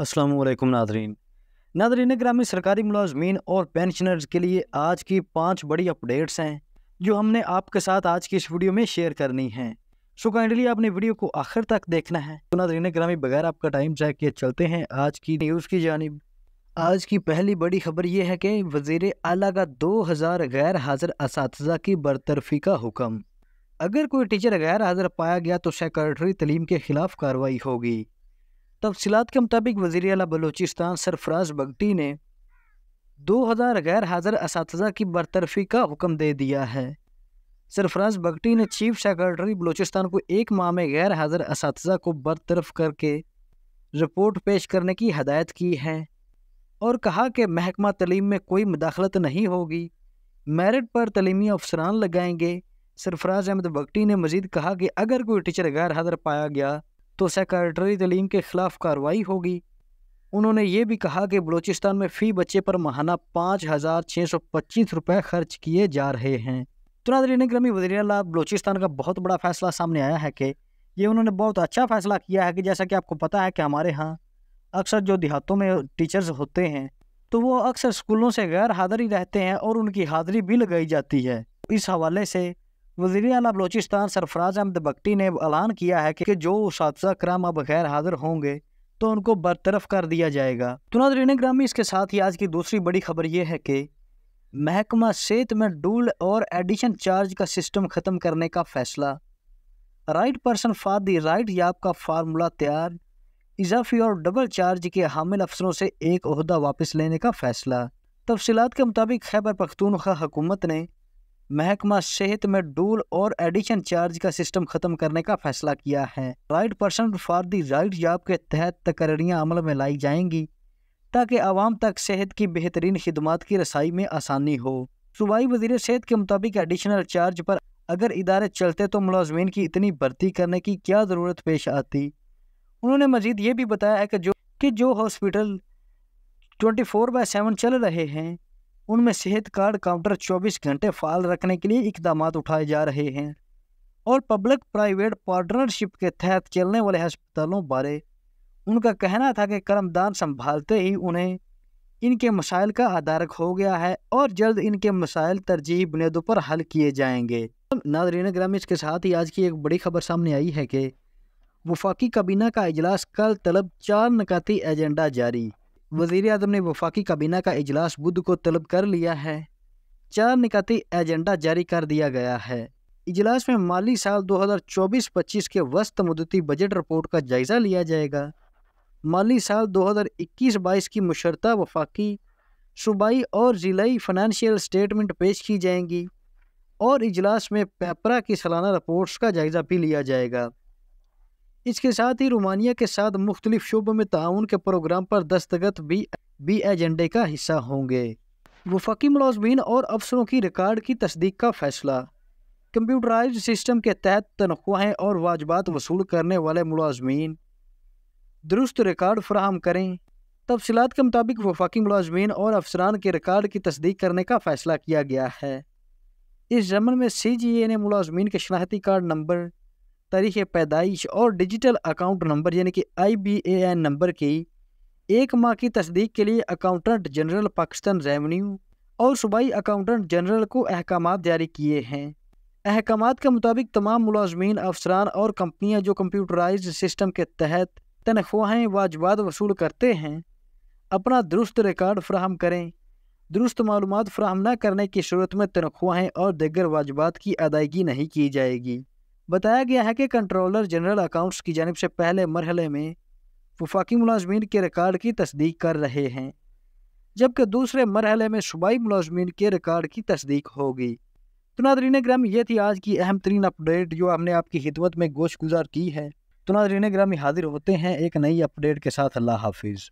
Aslam Nadreen Nadreen ग्रामीण सरकारी मुलाजमीन और पेंशनर्स के लिए आज की पाँच बड़ी अपडेट्स हैं जो हमने आपके साथ आज की इस वीडियो में शेयर करनी है सो काइंडली आपने वीडियो को आखिर तक देखना है तो नादरीन ग्रामीण बगैर आपका टाइम जाए किए चलते हैं आज की न्यूज़ की जानब आज की पहली बड़ी खबर यह है कि वजीर अला का दो हज़ार गैर हाजिर इस की बरतरफी का हुक्म अगर कोई टीचर गैर हाजिर पाया गया तो सेक्रेटरी तलीम के खिलाफ कार्रवाई होगी तफसीत के मुताबिक वज़ी अला बलोचिस्तान सरफराज बगटी ने 2000 गैर हाजिर इस की बरतरफी का हुक्म दे दिया है सरफराज बगटी ने चीफ सेक्रेटरी बलोचिस्तान को एक माह में गैर हाजिर इस को बरतरफ करके रिपोर्ट पेश करने की हदायत की है और कहा कि महकमा तलीम में कोई मुदाखलत नहीं होगी मेरिट पर तलीमी अफसरान लगाएंगे सरफराज अहमद बगटी ने मजीद कहा कि अगर कोई टीचर गैर हाजिर पाया गया तो सेक्रेटरी तलीम के ख़िलाफ़ कार्रवाई होगी उन्होंने ये भी कहा कि बलूचिस्तान में फ़ी बच्चे पर महाना पाँच हज़ार छः सौ पच्चीस रुपये खर्च किए जा रहे हैं तो नादरीन क्रमी वजी अला बलूचिस्तान का बहुत बड़ा फ़ैसला सामने आया है कि ये उन्होंने बहुत अच्छा फ़ैसला किया है कि जैसा कि आपको पता है कि हमारे यहाँ अक्सर जो देहातों में टीचर्स होते हैं तो वो अक्सर स्कूलों से गैर हाज़िर ही रहते हैं और उनकी हाज़िरी भी लगाई जाती है इस हवाले से वजीर अला बलोचिस्तान सरफराज अहमद बगटी ने ऐलान किया है कि जो उसदा कराम अब गैर हाजिर होंगे तो उनको बरतरफ कर दिया जाएगा तो नादरीन ग्रामी इसके साथ ही आज की दूसरी बड़ी खबर यह है कि महकमा सेहत में डूल और एडिशन चार्ज का सिस्टम ख़त्म करने का फैसला right person for the right job का फार्मूला तैयार इजाफी और डबल चार्ज के हामिल अफसरों से एक अहदा वापस लेने का फैसला तफसीत के मुताबिक खैबर पखतूनखा हुकूमत ने महकमा सेहत में डूल और एडिशन चार्ज का सिस्टम खत्म करने का फैसला किया है right person for the right job के तहत तकरणियाँ अमल में लाई जाएंगी ताकि आवाम तक सेहत की बेहतरीन खिदमत की रसाई में आसानी हो सूबाई वजीर सेहत के मुताबिक एडिशनल चार्ज पर अगर इदारे चलते तो मुलाजमीन की इतनी भर्ती करने की क्या ज़रूरत पेश आती उन्होंने मजीद ये भी बताया है कि जो कि जो हॉस्पिटल फोर बाय सेवन चल रहे हैं उनमें सेहत कार्ड काउंटर 24 घंटे फाल रखने के लिए इकदाम उठाए जा रहे हैं और पब्लिक प्राइवेट पार्टनरशिप के तहत चलने वाले अस्पतालों बारे उनका कहना था कि कर्मदान संभालते ही उन्हें इनके मसाइल का आधारक हो गया है और जल्द इनके मसाइल तरजीह बुनियादों पर हल किए जाएंगे नादरीन ग्राम इसके साथ ही आज की एक बड़ी खबर सामने आई है कि वफाकी काबीना का अजलास कल तलब चार नकाती एजेंडा जारी वजीर अजम ने वफाकी काबीना का इजलास बुध को तलब कर लिया है चार निकाती एजेंडा जारी कर दिया गया है इजलास में माली साल 2024-25 के वस्त मुदती बजट रिपोर्ट का जायज़ा लिया जाएगा माली साल 2021-22 की मुशरता वफाकी सूबाई और ज़िलाई फाइनेंशियल स्टेटमेंट पेश की जाएंगी और इजलास में पेपरा की सालाना रिपोर्ट्स का जायज़ा भी लिया जाएगा इसके साथ ही रोमानिया के साथ मुख्तलिफ शोबों में ताउन के प्रोग्राम पर दस्तखत भी बी एजेंडे का हिस्सा होंगे वफाकी मुलाजमीन और अफसरों की रिकार्ड की तस्दीक का फैसला कंप्यूटराइज सिस्टम के तहत तनख्वाहें और वाजबात वसूल करने वाले मुलाजमीन दुरुस्त रिकार्ड फ्राहम करें तफसलत के मुताबिक वफाकी मुलाजमीन और अफसरान के रिकार्ड की तस्दीक करने का फ़ैसला किया गया है इस जमन में सी जी ए ने मुलाजमीन के शनाख्ती कार्ड नंबर तारीख़ पैदाइश और डिजिटल अकाउंट नंबर यानी कि I B A N number की एक माह की तस्दीक के लिए अकाउंटेंट जनरल पाकिस्तान रेवन्यू और सूबाई अकाउंटेंट जनरल को अहकाम जारी किए हैं अहकाम के मुताबिक तमाम मुलाजमीन अफसरान और कंपनियाँ जो कंप्यूटराइज सिस्टम के तहत तनख्वाहें वाजबात वसूल करते हैं अपना दुरुस्त रिकॉर्ड फ्राहम करें दुरुस्त मालूम फ्राहम न करने की सूरत में तनख्वाहें और दिगर वाजबात की अदायगी नहीं की जाएगी बताया गया है कि कंट्रोलर जनरल अकाउंट्स की जानब से पहले मरहले में वफाकी मुलाजमीन के रिकॉर्ड की तस्दीक कर रहे हैं जबकि दूसरे मरहले में सूबाई मुलाजमीन के रिकॉर्ड की तस्दीक होगी तो नादरीन ग्राम ये थी आज की अहम तरीन अपडेट जो हमने आपकी खिदमत में गोश गुजार की है तो नादरीन ग्राम हाजिर होते हैं एक नई अपडेट के साथ अल्लाह हाफिज़